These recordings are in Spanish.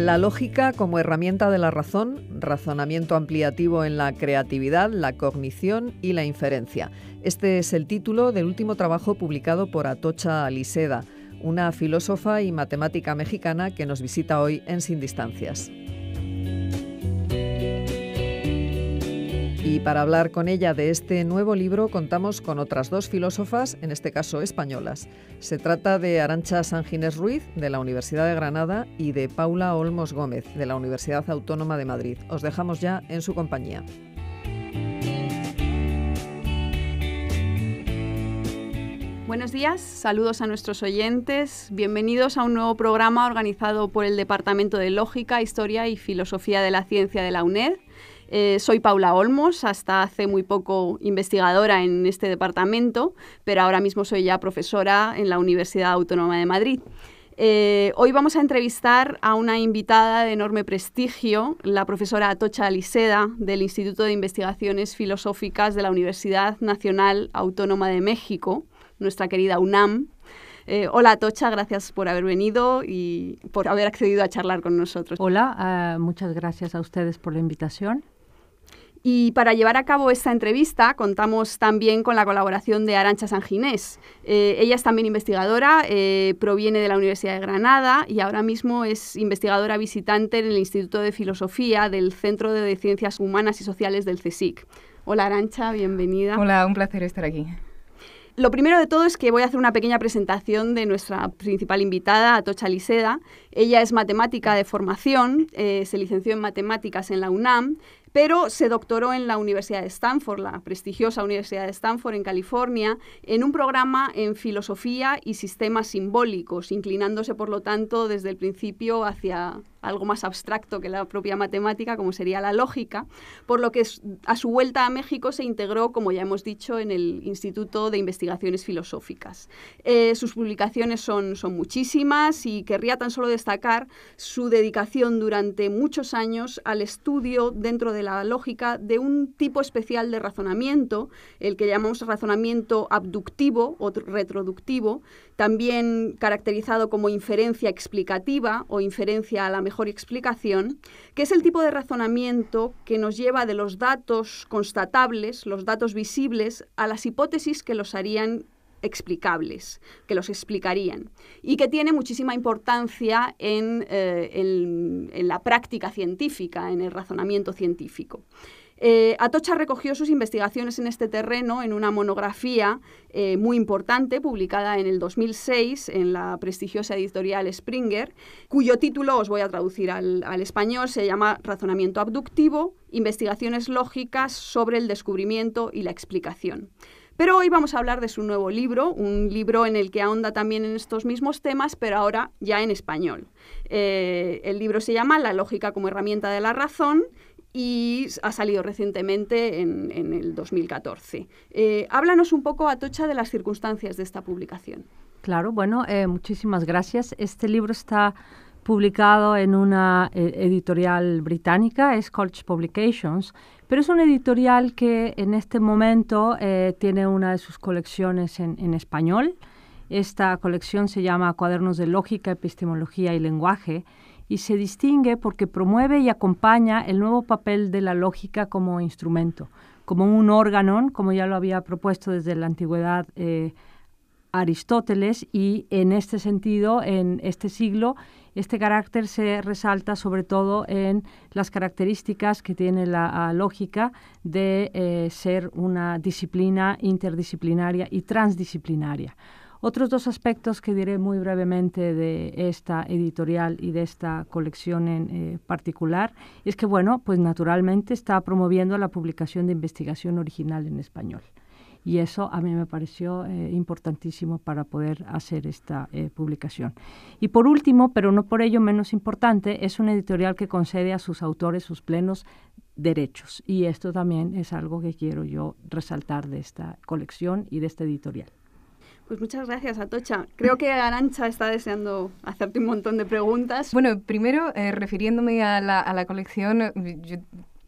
La lógica como herramienta de la razón, razonamiento ampliativo en la creatividad, la cognición y la inferencia. Este es el título del último trabajo publicado por Atocha Aliseda, una filósofa y matemática mexicana que nos visita hoy en Sin Distancias. Y para hablar con ella de este nuevo libro contamos con otras dos filósofas, en este caso españolas. Se trata de Arancha Ginés Ruiz, de la Universidad de Granada, y de Paula Olmos Gómez, de la Universidad Autónoma de Madrid. Os dejamos ya en su compañía. Buenos días, saludos a nuestros oyentes, bienvenidos a un nuevo programa organizado por el Departamento de Lógica, Historia y Filosofía de la Ciencia de la UNED eh, soy Paula Olmos, hasta hace muy poco investigadora en este departamento, pero ahora mismo soy ya profesora en la Universidad Autónoma de Madrid. Eh, hoy vamos a entrevistar a una invitada de enorme prestigio, la profesora Atocha Aliseda, del Instituto de Investigaciones Filosóficas de la Universidad Nacional Autónoma de México, nuestra querida UNAM. Eh, hola Atocha, gracias por haber venido y por haber accedido a charlar con nosotros. Hola, muchas gracias a ustedes por la invitación. Y para llevar a cabo esta entrevista contamos también con la colaboración de Arancha Sanginés. Eh, ella es también investigadora, eh, proviene de la Universidad de Granada y ahora mismo es investigadora visitante en el Instituto de Filosofía del Centro de Ciencias Humanas y Sociales del CSIC. Hola Arancha, bienvenida. Hola, un placer estar aquí. Lo primero de todo es que voy a hacer una pequeña presentación de nuestra principal invitada, Atocha Liseda. Ella es matemática de formación, eh, se licenció en matemáticas en la UNAM, pero se doctoró en la Universidad de Stanford, la prestigiosa Universidad de Stanford en California, en un programa en filosofía y sistemas simbólicos, inclinándose por lo tanto desde el principio hacia algo más abstracto que la propia matemática, como sería la lógica, por lo que a su vuelta a México se integró, como ya hemos dicho, en el Instituto de Investigaciones Filosóficas. Eh, sus publicaciones son, son muchísimas y querría tan solo destacar su dedicación durante muchos años al estudio dentro de la lógica de un tipo especial de razonamiento, el que llamamos razonamiento abductivo o retroductivo, también caracterizado como inferencia explicativa o inferencia a la mejor explicación, que es el tipo de razonamiento que nos lleva de los datos constatables, los datos visibles, a las hipótesis que los harían explicables, que los explicarían, y que tiene muchísima importancia en, eh, la práctica científica, en el razonamiento científico. Eh, Atocha recogió sus investigaciones en este terreno en una monografía eh, muy importante publicada en el 2006 en la prestigiosa editorial Springer, cuyo título os voy a traducir al, al español, se llama Razonamiento abductivo, investigaciones lógicas sobre el descubrimiento y la explicación. Pero hoy vamos a hablar de su nuevo libro, un libro en el que ahonda también en estos mismos temas, pero ahora ya en español. Eh, el libro se llama La lógica como herramienta de la razón y ha salido recientemente en, el 2014. Eh, háblanos un poco, Atocha, de las circunstancias de esta publicación. Claro, bueno, eh, muchísimas gracias. Este libro está publicado en una editorial británica, es College Publications, pero es un editorial que en este momento eh, tiene una de sus colecciones en, español. Esta colección se llama Cuadernos de Lógica, Epistemología y Lenguaje y se distingue porque promueve y acompaña el nuevo papel de la lógica como instrumento, como un órgano, como ya lo había propuesto desde la antigüedad eh, Aristóteles, y en este sentido, en este siglo, este carácter se resalta sobre todo en las características que tiene la ah, lógica de eh, ser una disciplina interdisciplinaria y transdisciplinaria. Otros dos aspectos que diré muy brevemente de esta editorial y de esta colección en eh, particular es que, bueno, pues naturalmente está promoviendo la publicación de investigación original en español y eso a mí me pareció eh, importantísimo para poder hacer esta eh, publicación. Y por último, pero no por ello menos importante, es un editorial que concede a sus autores sus plenos derechos y esto también es algo que quiero yo resaltar de esta colección y de este editorial. Pues muchas gracias, Atocha. Creo que Arancha está deseando hacerte un montón de preguntas. Bueno, primero, eh, refiriéndome a la, a la colección, yo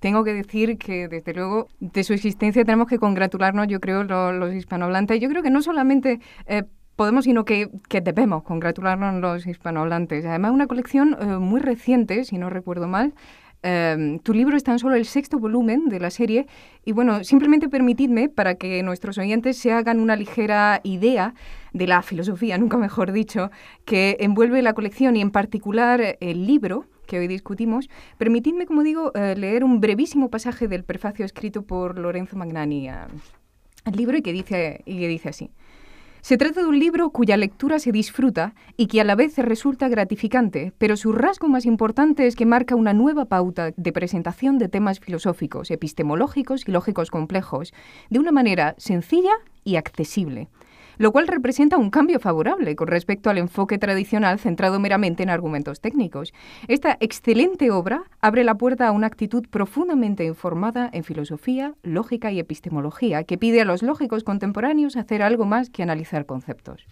tengo que decir que, desde luego, de su existencia tenemos que congratularnos, yo creo, los, hispanohablantes. Yo creo que no solamente... Eh, podemos, sino que, debemos congratularnos los hispanohablantes. Además, una colección eh, muy reciente, si no recuerdo mal. Em, tu libro es tan solo el sexto volumen de la serie y bueno, simplemente permitidme para que nuestros oyentes se hagan una ligera idea de la filosofía, nunca mejor dicho, que envuelve la colección y en particular el libro que hoy discutimos, permitidme, como digo, eh, leer un brevísimo pasaje del prefacio escrito por Lorenzo Magnani al libro y que dice, y que dice así. Se trata de un libro cuya lectura se disfruta y que a la vez resulta gratificante, pero su rasgo más importante es que marca una nueva pauta de presentación de temas filosóficos, epistemológicos y lógicos complejos, de una manera sencilla y accesible lo cual representa un cambio favorable con respecto al enfoque tradicional centrado meramente en argumentos técnicos. Esta excelente obra abre la puerta a una actitud profundamente informada en filosofía, lógica y epistemología, que pide a los lógicos contemporáneos hacer algo más que analizar conceptos.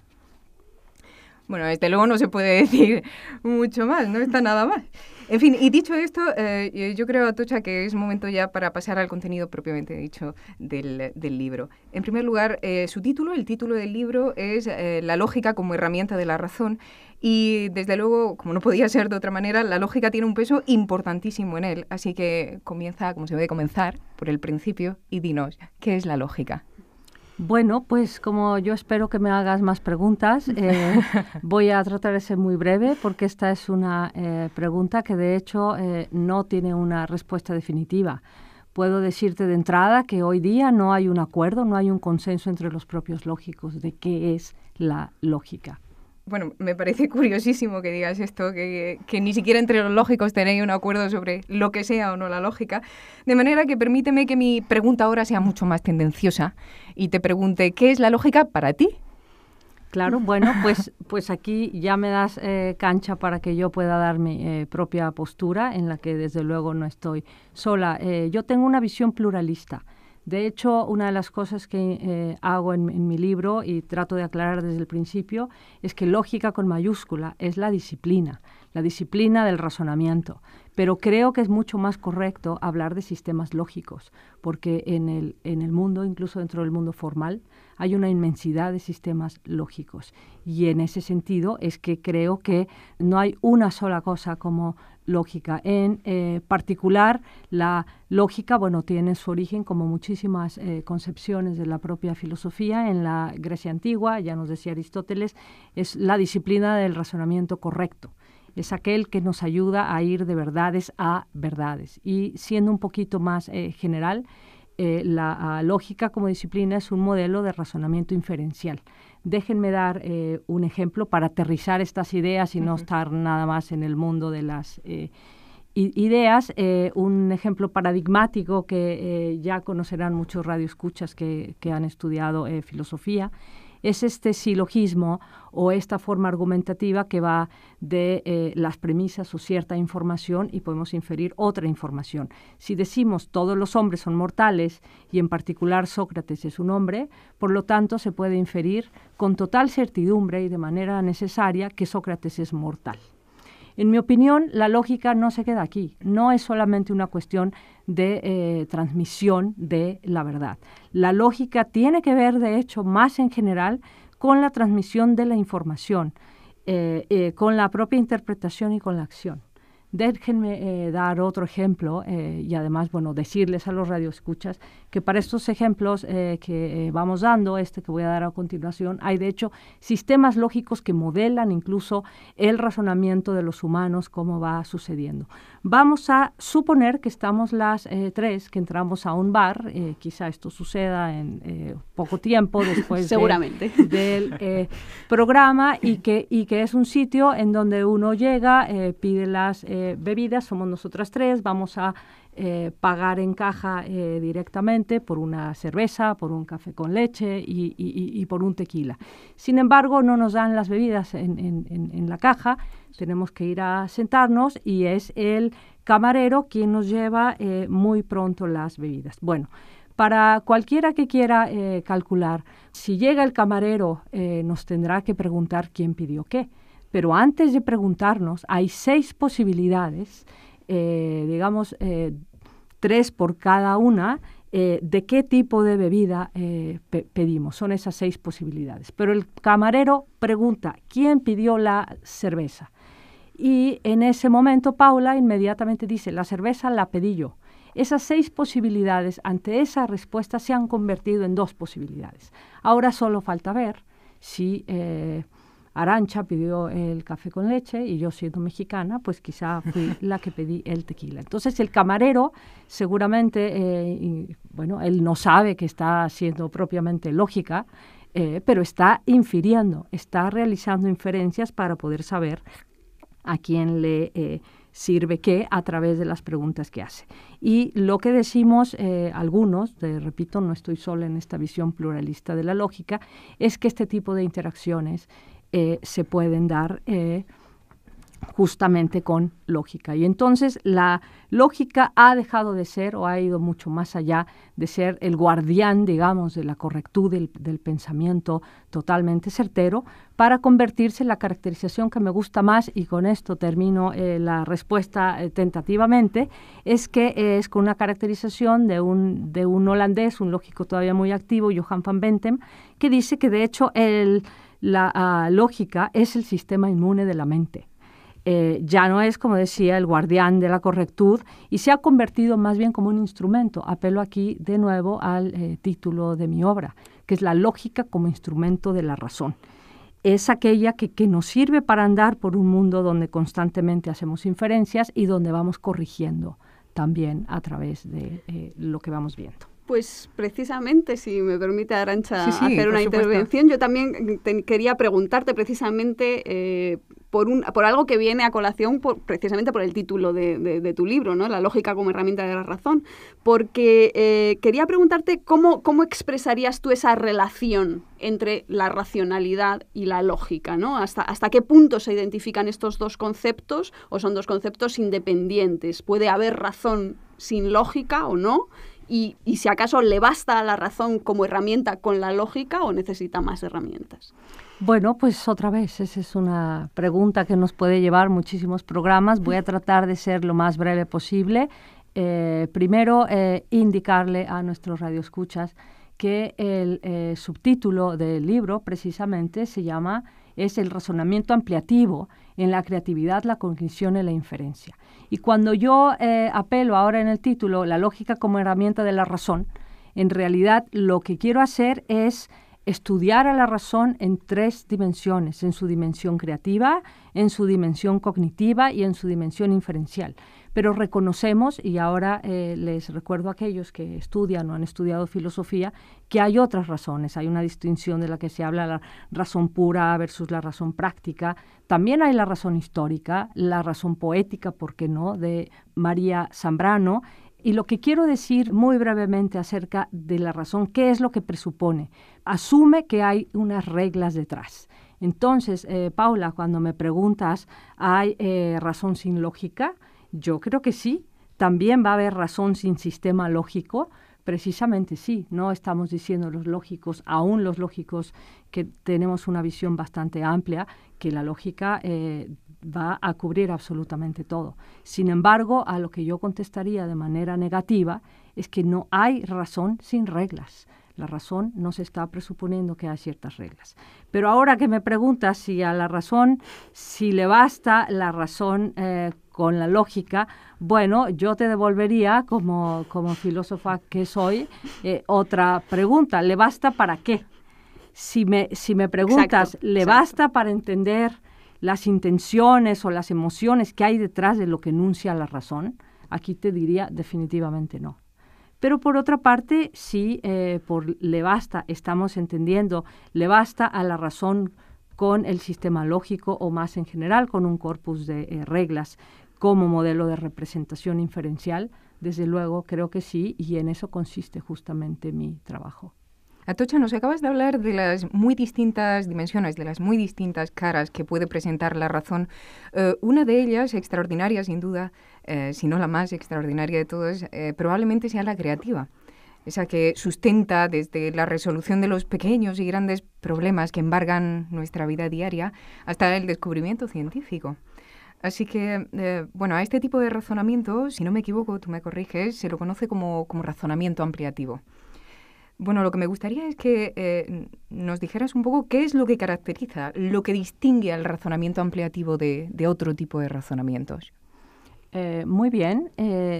Bueno, desde luego no se puede decir mucho más, no está nada más. En fin, y dicho esto, eh, yo creo, Atocha, que es momento ya para pasar al contenido propiamente dicho del, libro. En primer lugar, eh, su título, el título del libro es eh, La lógica como herramienta de la razón. Y desde luego, como no podía ser de otra manera, la lógica tiene un peso importantísimo en él. Así que comienza, como se debe comenzar, por el principio y dinos, ¿qué es la lógica? Bueno, pues como yo espero que me hagas más preguntas, eh, voy a tratar de ser muy breve porque esta es una eh, pregunta que de hecho eh, no tiene una respuesta definitiva. Puedo decirte de entrada que hoy día no hay un acuerdo, no hay un consenso entre los propios lógicos de qué es la lógica bueno, me parece curiosísimo que digas esto, que, ni siquiera entre los lógicos tenéis un acuerdo sobre lo que sea o no la lógica, de manera que permíteme que mi pregunta ahora sea mucho más tendenciosa y te pregunte, ¿qué es la lógica para ti? Claro, bueno, pues, pues aquí ya me das eh, cancha para que yo pueda dar mi eh, propia postura, en la que desde luego no estoy sola. Eh, yo tengo una visión pluralista. De hecho, una de las cosas que eh, hago en, mi libro y trato de aclarar desde el principio es que lógica con mayúscula es la disciplina, la disciplina del razonamiento pero creo que es mucho más correcto hablar de sistemas lógicos, porque en el, en el mundo, incluso dentro del mundo formal, hay una inmensidad de sistemas lógicos. Y en ese sentido es que creo que no hay una sola cosa como lógica. En eh, particular, la lógica, bueno, tiene su origen como muchísimas eh, concepciones de la propia filosofía. En la Grecia antigua, ya nos decía Aristóteles, es la disciplina del razonamiento correcto es aquel que nos ayuda a ir de verdades a verdades. Y siendo un poquito más eh, general, eh, la ah, lógica como disciplina es un modelo de razonamiento inferencial. Déjenme dar eh, un ejemplo para aterrizar estas ideas y no estar nada más en el mundo de las ideas. un ejemplo paradigmático que ya conocerán muchos radioescuchas que, que han estudiado filosofía es este silogismo o esta forma argumentativa que va de eh, las premisas o cierta información y podemos inferir otra información. Si decimos todos los hombres son mortales y en particular Sócrates es un hombre, por lo tanto se puede inferir con total certidumbre y de manera necesaria que Sócrates es mortal. En mi opinión, la lógica no se queda aquí. No es solamente una cuestión de eh, transmisión de la verdad. La lógica tiene que ver, de hecho, más en general con la transmisión de la información, eh, eh, con la propia interpretación y con la acción. Déjenme eh, dar otro ejemplo eh, y además, bueno, decirles a los radioescuchas que para estos ejemplos eh, que vamos dando, este que voy a dar a continuación, hay de hecho sistemas lógicos que modelan incluso el razonamiento de los humanos, cómo va sucediendo. Vamos a suponer que estamos las tres, que entramos a un bar, quizá esto suceda en poco tiempo después del, programa y que, y que es un sitio en donde uno llega, pide las... Eh, bebidas, somos nosotras tres, vamos a eh, pagar en caja eh, directamente por una cerveza, por un café con leche y, por un tequila. Sin embargo, no nos dan las bebidas en, la caja, tenemos que ir a sentarnos y es el camarero quien nos lleva muy pronto las bebidas. Bueno, para cualquiera que quiera calcular, si llega el camarero, nos tendrá que preguntar quién pidió qué. Pero antes de preguntarnos, hay seis posibilidades, eh, digamos, eh, tres por cada una, eh, de qué tipo de bebida pedimos. Son esas seis posibilidades. Pero el camarero pregunta, ¿quién pidió la cerveza? Y en ese momento Paula inmediatamente dice, la cerveza la pedí yo. Esas seis posibilidades ante esa respuesta se han convertido en dos posibilidades. Ahora solo falta ver si Arancha pidió el café con leche y yo siendo mexicana, pues quizá fui la que pedí el tequila. Entonces el camarero seguramente, eh, bueno, él no sabe que está haciendo propiamente lógica, eh, pero está infiriendo, está realizando inferencias para poder saber a quién le eh, sirve qué a través de las preguntas que hace. Y lo que decimos algunos, repito, no estoy sola en esta visión pluralista de la lógica, es que este tipo de interacciones eh, se pueden dar eh, justamente con lógica. Y entonces la lógica ha dejado de ser o ha ido mucho más allá de ser el guardián, digamos, de la correctud del, pensamiento totalmente certero para convertirse en la caracterización que me gusta más, y con esto termino eh, la respuesta tentativamente, es que es con una caracterización de un, de un holandés, un lógico todavía muy activo, Johan van Bentem, que dice que de hecho el la ah, lógica es el sistema inmune de la mente. Eh, ya no es, como decía, el guardián de la correctud y se ha convertido más bien como un instrumento. Apelo aquí de nuevo al eh, título de mi obra, que es la lógica como instrumento de la razón. Es aquella que, nos sirve para andar por un mundo donde constantemente hacemos inferencias y donde vamos corrigiendo también a través de eh, lo que vamos viendo. Pues precisamente, si me permite Arancha hacer una intervención, yo también quería preguntarte precisamente eh, por, por algo que viene a colación precisamente por el título de, tu libro, ¿no? La lógica como herramienta de la razón, porque eh, quería preguntarte cómo, cómo expresarías tú esa relación entre la racionalidad y la lógica, ¿no? Hasta, hasta qué punto se identifican estos dos conceptos o son dos conceptos independientes. Puede haber razón sin lógica o no y, si acaso le basta la razón como herramienta con la lógica o necesita más herramientas. Bueno, pues otra vez, esa es una pregunta que nos puede llevar muchísimos programas. Voy a tratar de ser lo más breve posible. Eh, primero, eh, indicarle a nuestros radioescuchas que el eh, subtítulo del libro precisamente se llama es el razonamiento ampliativo en la creatividad, la cognición y la inferencia. Y cuando yo eh, apelo ahora en el título la lógica como herramienta de la razón, en realidad lo que quiero hacer es estudiar a la razón en tres dimensiones, en su dimensión creativa, en su dimensión cognitiva y en su dimensión inferencial. Pero reconocemos, y ahora eh, les recuerdo a aquellos que estudian o han estudiado filosofía, que hay otras razones. Hay una distinción de la que se habla, la razón pura versus la razón práctica. También hay la razón histórica, la razón poética, ¿por qué no?, de María Zambrano. Y lo que quiero decir muy brevemente acerca de la razón, ¿qué es lo que presupone? Asume que hay unas reglas detrás. Entonces, eh, Paula, cuando me preguntas, ¿hay eh, razón sin lógica? Yo creo que sí. También va a haber razón sin sistema lógico. Precisamente sí, no estamos diciendo los lógicos, aún los lógicos que tenemos una visión bastante amplia, que la lógica eh, va a cubrir absolutamente todo. Sin embargo, a lo que yo contestaría de manera negativa es que no hay razón sin reglas. La razón no se está presuponiendo que hay ciertas reglas. Pero ahora que me preguntas si a la razón, si le basta la razón eh, con la lógica, bueno, yo te devolvería, como, filósofa que soy, eh, otra pregunta, ¿le basta para qué? Si me, si me preguntas, ¿le basta para entender las intenciones o las emociones que hay detrás de lo que enuncia la razón? Aquí te diría definitivamente no. Pero por otra parte, sí, eh, le basta, estamos entendiendo, le basta a la razón con el sistema lógico o más en general con un corpus de eh, reglas como modelo de representación inferencial, desde luego creo que sí, y en eso consiste justamente mi trabajo. Atocha, nos acabas de hablar de las muy distintas dimensiones, de las muy distintas caras que puede presentar la razón. Eh, una de ellas, extraordinaria sin duda, eh, si no la más extraordinaria de todas, eh, probablemente sea la creativa esa que sustenta desde la resolución de los pequeños y grandes problemas que embargan nuestra vida diaria hasta el descubrimiento científico. Así que, eh, bueno, a este tipo de razonamiento, si no me equivoco, tú me corriges, se lo conoce como, razonamiento ampliativo. Bueno, lo que me gustaría es que eh, nos dijeras un poco qué es lo que caracteriza, lo que distingue al razonamiento ampliativo de, otro tipo de razonamientos. Eh, muy bien.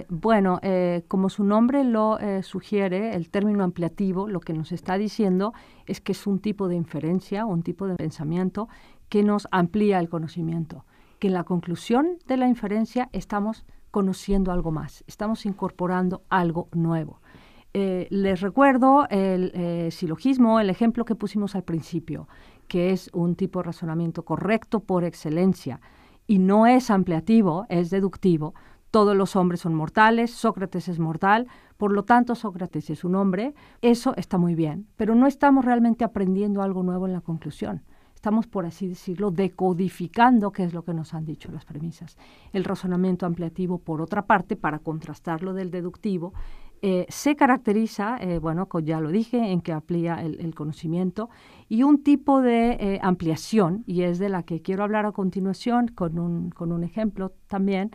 bueno, como su nombre lo sugiere, el término ampliativo lo que nos está diciendo es que es un tipo de inferencia, un tipo de pensamiento que nos amplía el conocimiento que en la conclusión de la inferencia estamos conociendo algo más, estamos incorporando algo nuevo. Eh, les recuerdo el eh, silogismo, el ejemplo que pusimos al principio, que es un tipo de razonamiento correcto por excelencia y no es ampliativo, es deductivo. Todos los hombres son mortales, Sócrates es mortal, por lo tanto Sócrates es un hombre. Eso está muy bien, pero no estamos realmente aprendiendo algo nuevo en la conclusión. Estamos, por así decirlo, decodificando qué es lo que nos han dicho las premisas. El razonamiento ampliativo, por otra parte, para contrastarlo del deductivo, eh, se caracteriza, eh, bueno, ya lo dije, en que amplía el, conocimiento y un tipo de eh, ampliación, y es de la que quiero hablar a continuación con un, con un ejemplo también,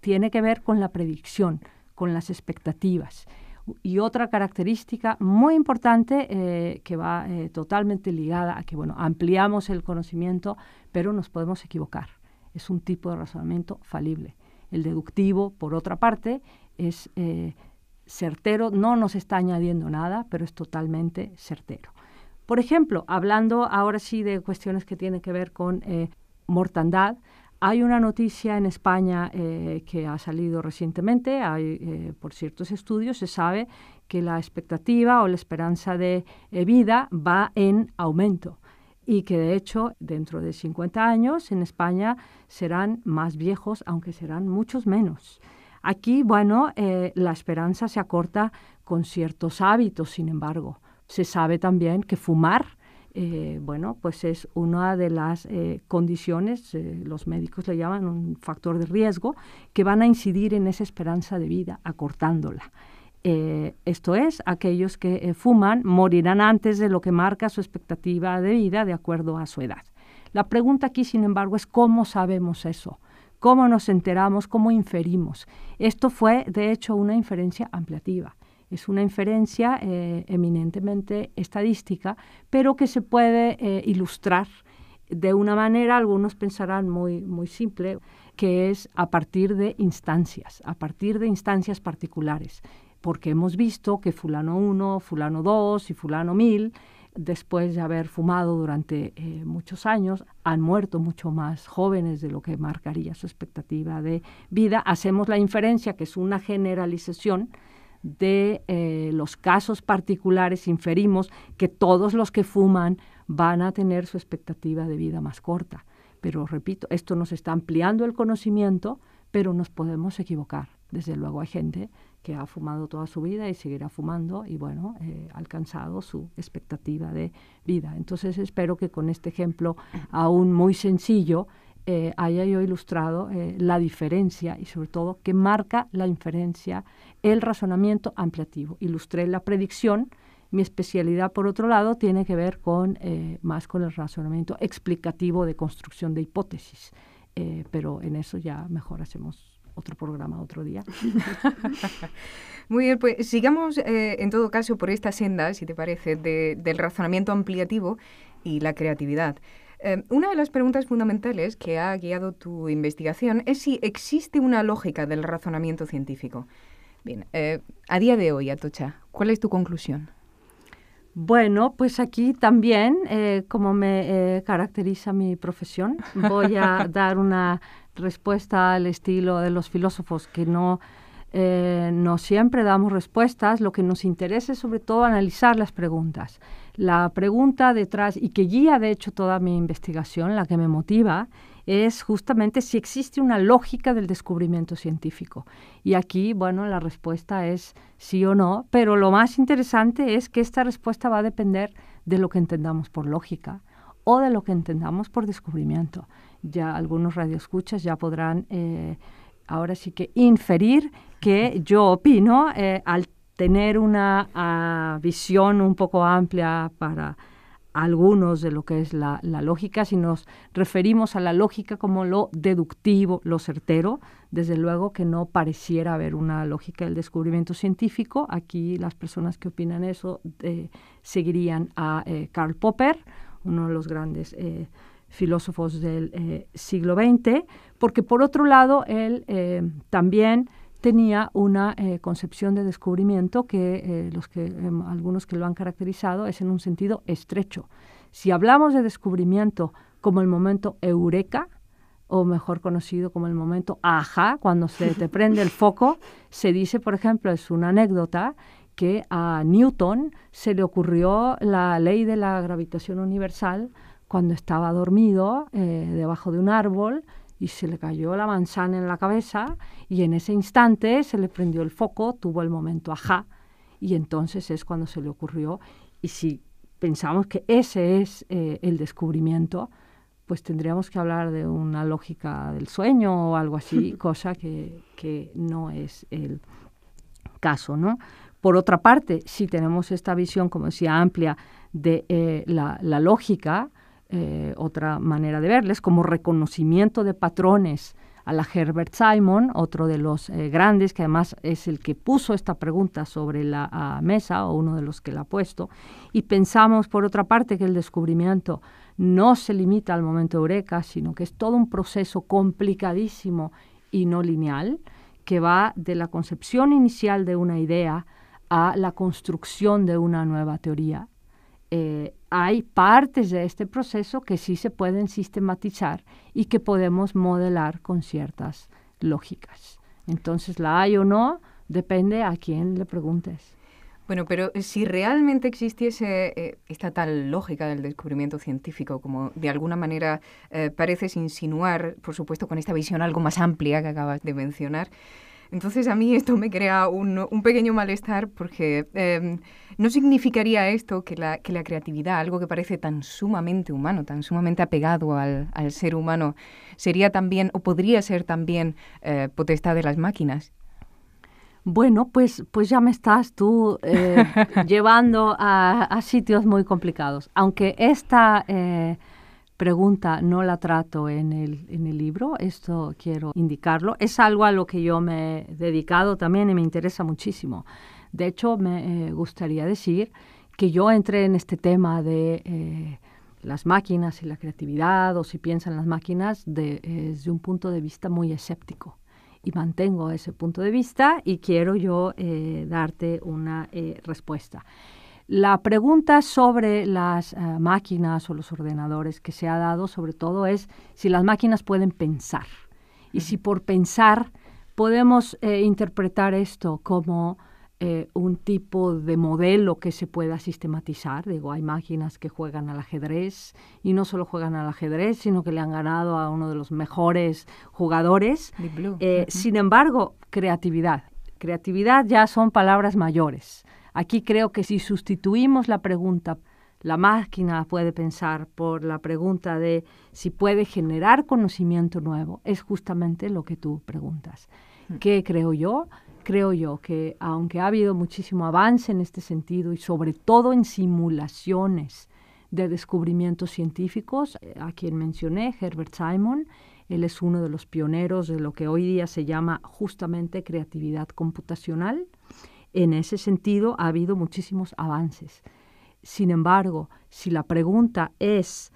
tiene que ver con la predicción, con las expectativas. Y otra característica muy importante eh, que va eh, totalmente ligada a que bueno, ampliamos el conocimiento, pero nos podemos equivocar. Es un tipo de razonamiento falible. El deductivo, por otra parte, es eh, certero, no nos está añadiendo nada, pero es totalmente certero. Por ejemplo, hablando ahora sí de cuestiones que tienen que ver con mortandad, hay una noticia en España eh, que ha salido recientemente, hay, eh, por ciertos estudios se sabe que la expectativa o la esperanza de eh, vida va en aumento y que de hecho dentro de 50 años en España serán más viejos, aunque serán muchos menos. Aquí, bueno, la esperanza se acorta con ciertos hábitos, sin embargo. Se sabe también que fumar eh, bueno, pues es una de las eh, condiciones, eh, los médicos le llaman un factor de riesgo, que van a incidir en esa esperanza de vida, acortándola. esto es, aquellos que fuman morirán antes de lo que marca su expectativa de vida de acuerdo a su edad. La pregunta aquí, sin embargo, es cómo sabemos eso cómo nos enteramos, cómo inferimos. Esto fue, de hecho, una inferencia ampliativa. Es una inferencia eh, eminentemente estadística, pero que se puede eh, ilustrar de una manera, algunos pensarán muy, muy simple, que es a partir de instancias, a partir de instancias particulares, porque hemos visto que fulano 1, fulano 2 y fulano 1000 después de haber fumado durante eh, muchos años, han muerto mucho más jóvenes de lo que marcaría su expectativa de vida. Hacemos la inferencia, que es una generalización, de eh, los casos particulares inferimos que todos los que fuman van a tener su expectativa de vida más corta. Pero repito, esto nos está ampliando el conocimiento, pero nos podemos equivocar. Desde luego hay gente que ha fumado toda su vida y seguirá fumando y bueno, eh, ha alcanzado su expectativa de vida. Entonces espero que con este ejemplo aún muy sencillo eh, haya yo ilustrado la diferencia y sobre todo que marca la inferencia, el razonamiento ampliativo. Ilustré la predicción. Mi especialidad, por otro lado, tiene que ver con eh, más con el razonamiento explicativo de construcción de hipótesis. Eh, pero en eso ya mejor hacemos otro programa otro día. Muy bien, pues sigamos eh, en todo caso por esta senda, si te parece, del razonamiento ampliativo y la creatividad. una de las preguntas fundamentales que ha guiado tu investigación es si existe una lógica del razonamiento científico. Bien, eh, a día de hoy, Atocha, ¿cuál es tu conclusión? Bueno, pues aquí también, eh, como me eh, caracteriza mi profesión, voy a dar una respuesta al estilo de los filósofos, que no, no siempre damos respuestas, lo que nos interesa es sobre todo analizar las preguntas. La pregunta detrás, y que guía de hecho toda mi investigación, la que me motiva, es justamente si existe una lógica del descubrimiento científico. Y aquí, bueno, la respuesta es sí o no, pero lo más interesante es que esta respuesta va a depender de lo que entendamos por lógica o de lo que entendamos por descubrimiento. Ya algunos radioescuchas ya podrán eh, ahora sí que inferir que yo opino eh, al tener una ah, visión un poco amplia para algunos de lo que es la, lógica, si nos referimos a la lógica como lo deductivo, lo certero, desde luego que no pareciera haber una lógica del descubrimiento científico. Aquí las personas que opinan eso eh, seguirían a eh, Karl Popper, uno de los grandes eh, filósofos del siglo XX, porque por otro lado él también tenía una eh, concepción de descubrimiento que, eh, los que eh, algunos que lo han caracterizado es en un sentido estrecho. Si hablamos de descubrimiento como el momento eureka, o mejor conocido como el momento ajá, cuando se te prende el foco, se dice, por ejemplo, es una anécdota que a Newton se le ocurrió la ley de la gravitación universal cuando estaba dormido debajo de un árbol, y se le cayó la manzana en la cabeza y en ese instante se le prendió el foco, tuvo el momento ajá y entonces es cuando se le ocurrió y si pensamos que ese es eh, el descubrimiento, pues tendríamos que hablar de una lógica del sueño o algo así, cosa que, no es el caso, ¿no? Por otra parte, si tenemos esta visión, como decía, amplia de eh, la, lógica, eh, otra manera de verles, como reconocimiento de patrones a la Herbert Simon, otro de los eh, grandes, que además es el que puso esta pregunta sobre la mesa, o uno de los que la ha puesto, y pensamos, por otra parte, que el descubrimiento no se limita al momento de eureka, sino que es todo un proceso complicadísimo y no lineal, que va de la concepción inicial de una idea a la construcción de una nueva teoría. Eh, hay partes de este proceso que sí se pueden sistematizar y que podemos modelar con ciertas lógicas. Entonces, la hay o no, depende a quién le preguntes. Bueno, pero eh, si realmente existiese eh, esta tal lógica del descubrimiento científico, como de alguna manera parece eh, pareces insinuar, por supuesto con esta visión algo más amplia que acabas de mencionar, entonces a mí esto me crea un, pequeño malestar porque em, no significaría esto que la, creatividad, algo que parece tan sumamente humano, tan sumamente apegado al, ser humano, sería también o podría ser también eh, potestad de las máquinas. Bueno, pues, pues ya me estás tú eh, llevando a, sitios muy complicados. Aunque esta eh, pregunta no la trato en el, libro, esto quiero indicarlo. Es algo a lo que yo me he dedicado también y me interesa muchísimo. De hecho, me eh, gustaría decir que yo entré en este tema de eh, las máquinas y la creatividad, o si piensan las máquinas, eh, desde un punto de vista muy escéptico. Y mantengo ese punto de vista y quiero yo darte una respuesta. La pregunta sobre las eh, máquinas o los ordenadores que se ha dado, sobre todo, es si las máquinas pueden pensar y si por pensar podemos eh, interpretar esto como eh, un tipo de modelo que se pueda sistematizar. Digo, hay máquinas que juegan al ajedrez y no solo juegan al ajedrez, sino que le han ganado a uno de los mejores jugadores. Sin embargo, creatividad. Creatividad ya son palabras mayores. Aquí creo que si sustituimos la pregunta, la máquina puede pensar por la pregunta de si puede generar conocimiento nuevo, es justamente lo que tú preguntas. Hmm. ¿Qué creo yo? Creo yo que aunque ha habido muchísimo avance en este sentido y sobre todo en simulaciones de descubrimientos científicos, eh, a quien mencioné, Herbert Simon, él es uno de los pioneros de lo que hoy día se llama justamente creatividad computacional, en ese sentido ha habido muchísimos avances. Sin embargo, si la pregunta es,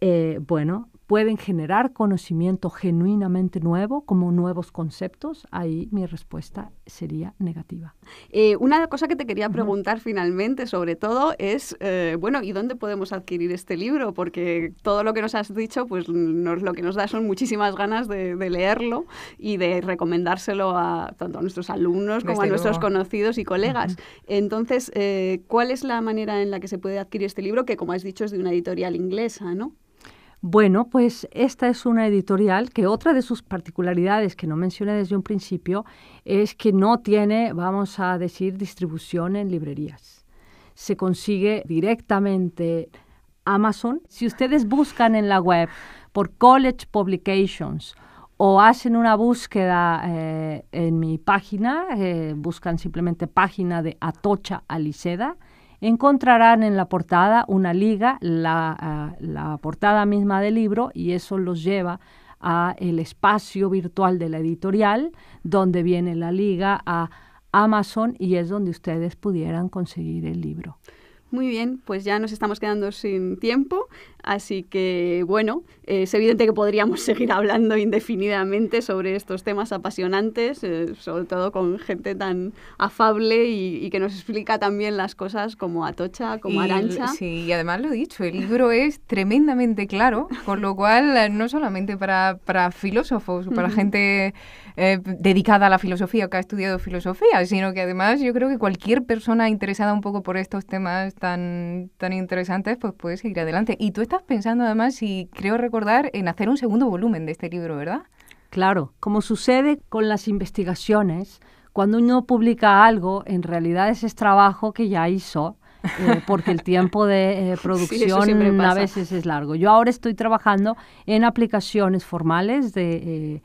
eh, bueno, pueden generar conocimiento genuinamente nuevo, como nuevos conceptos, ahí mi respuesta sería negativa. Eh, una cosa que te quería preguntar finalmente, sobre todo, es, eh, bueno, ¿y dónde podemos adquirir este libro? Porque todo lo que nos has dicho, pues lo que nos da son muchísimas ganas de, leerlo y de recomendárselo a tanto a nuestros alumnos como a nuestros conocidos y colegas. Entonces, eh, ¿cuál es la manera en la que se puede adquirir este libro? Que, como has dicho, es de una editorial inglesa, ¿no? Bueno, pues esta es una editorial que otra de sus particularidades que no mencioné desde un principio es que no tiene, vamos a decir, distribución en librerías. Se consigue directamente Amazon. Si ustedes buscan en la web por College Publications o hacen una búsqueda eh, en mi página, eh, buscan simplemente página de Atocha Aliceda, Encontrarán en la portada una liga, la, ah, la portada misma del libro, y eso los lleva a el espacio virtual de la editorial, donde viene la liga a Amazon y es donde ustedes pudieran conseguir el libro. Muy bien, pues ya nos estamos quedando sin tiempo, así que bueno, eh, es evidente que podríamos seguir hablando indefinidamente sobre estos temas apasionantes, eh, sobre todo con gente tan afable y, que nos explica también las cosas como Atocha, como Arancha. Sí, y además lo he dicho, el libro es tremendamente claro, con lo cual eh, no solamente para, para filósofos, para gente dedicada a la filosofía o que ha estudiado filosofía, sino que además yo creo que cualquier persona interesada un poco por estos temas tan, interesantes, pues puedes seguir adelante. Y tú estás pensando además, y creo recordar, en hacer un segundo volumen de este libro, ¿verdad? Claro, como sucede con las investigaciones, cuando uno publica algo, en realidad ese es trabajo que ya hizo, eh, porque el tiempo de eh, producción a veces es largo. Yo ahora estoy trabajando en aplicaciones formales de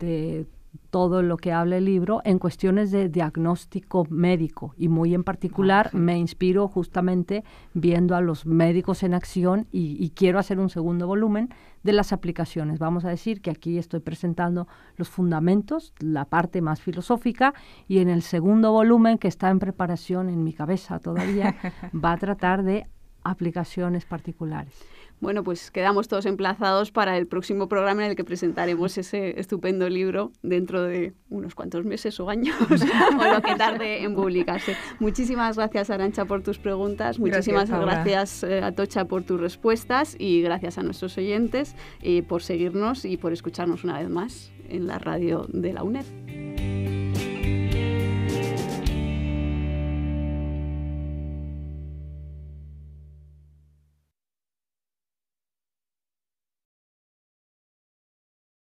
eh, todo lo que habla el libro en cuestiones de diagnóstico médico y muy en particular me inspiro justamente viendo a los médicos en acción y, quiero hacer un segundo volumen de las aplicaciones. Vamos a decir que aquí estoy presentando los fundamentos, la parte más filosófica y en el segundo volumen que está en preparación en mi cabeza todavía va a tratar de aplicaciones particulares. Bueno, pues quedamos todos emplazados para el próximo programa en el que presentaremos ese estupendo libro dentro de unos cuantos meses o años, o lo que tarde en publicarse. Muchísimas gracias, Arancha, por tus preguntas. Muchísimas gracias, eh, Atocha por tus respuestas y gracias a nuestros oyentes eh, por seguirnos y por escucharnos una vez más en la radio de la UNED.